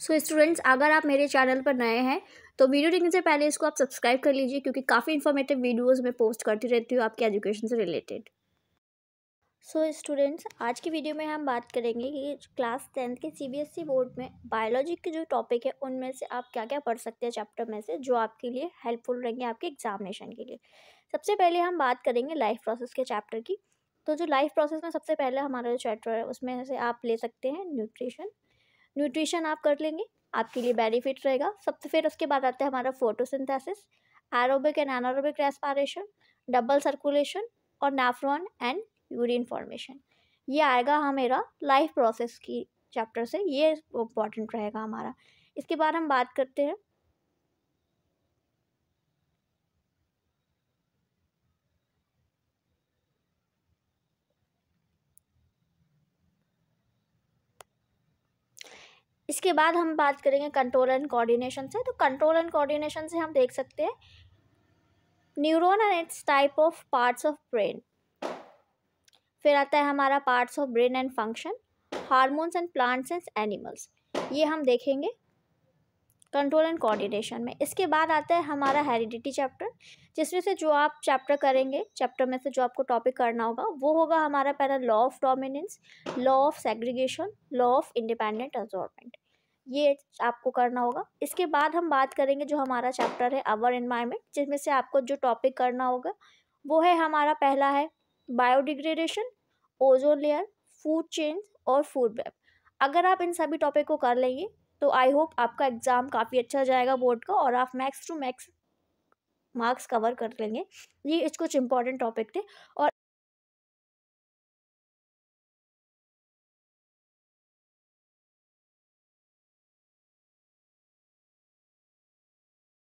सो so, students अगर आप मेरे चैनल पर नए हैं तो वीडियो देखने से पहले इसको आप सब्सक्राइब कर लीजिए क्योंकि काफ़ी इन्फॉर्मेटिव वीडियोस मैं पोस्ट करती रहती हूँ आपके एजुकेशन से रिलेटेड सो स्टूडेंट्स आज की वीडियो में हम बात करेंगे कि क्लास टेंथ के सीबीएसई बोर्ड e में बायोलॉजी के जो टॉपिक है उनमें से आप क्या क्या पढ़ सकते हैं चैप्टर में से जो आपके लिए हेल्पफुल रहेंगे आपके एग्जामिनेशन के लिए सबसे पहले हम बात करेंगे लाइफ प्रोसेस के चैप्टर की तो जो लाइफ प्रोसेस में सबसे पहले हमारा जो चैप्टर है उसमें से आप ले सकते हैं न्यूट्रिशन न्यूट्रिशन आप कर लेंगे आपके लिए बेनिफिट रहेगा सबसे फिर उसके बाद आता है हमारा photosynthesis aerobic and anaerobic respiration double circulation और नेफ्रॉन एंड यूरिन फॉर्मेशन ये आएगा हमारा हाँ लाइफ प्रोसेस की चैप्टर से ये इम्पॉर्टेंट रहेगा हमारा इसके बाद हम बात करते हैं इसके बाद हम बात करेंगे कंट्रोल एंड कोऑर्डिनेशन से तो कंट्रोल एंड कोऑर्डिनेशन से हम देख सकते हैं neuron and its type of parts of brain फिर आता है हमारा parts of brain and function hormones and plants and animals ये हम देखेंगे कंट्रोल एंड कोऑर्डिनेशन में इसके बाद आता है हमारा हेरिडिटी चैप्टर जिसमें से जो आप चैप्टर करेंगे चैप्टर में से जो आपको टॉपिक करना होगा वो होगा हमारा पहला law of dominance law of segregation law of independent assortment ये आपको करना होगा इसके बाद हम बात करेंगे जो हमारा चैप्टर है अवर इन्वायरमेंट जिसमें से आपको जो टॉपिक करना होगा वो है हमारा पहला है biodegradation ozone layer food chain और फूड वेब अगर आप इन सभी टॉपिक को कर लेंगे तो आई होप आपका एग्ज़ाम काफ़ी अच्छा जाएगा बोर्ड का और आप max to max marks cover कर लेंगे ये कुछ इंपॉर्टेंट टॉपिक थे और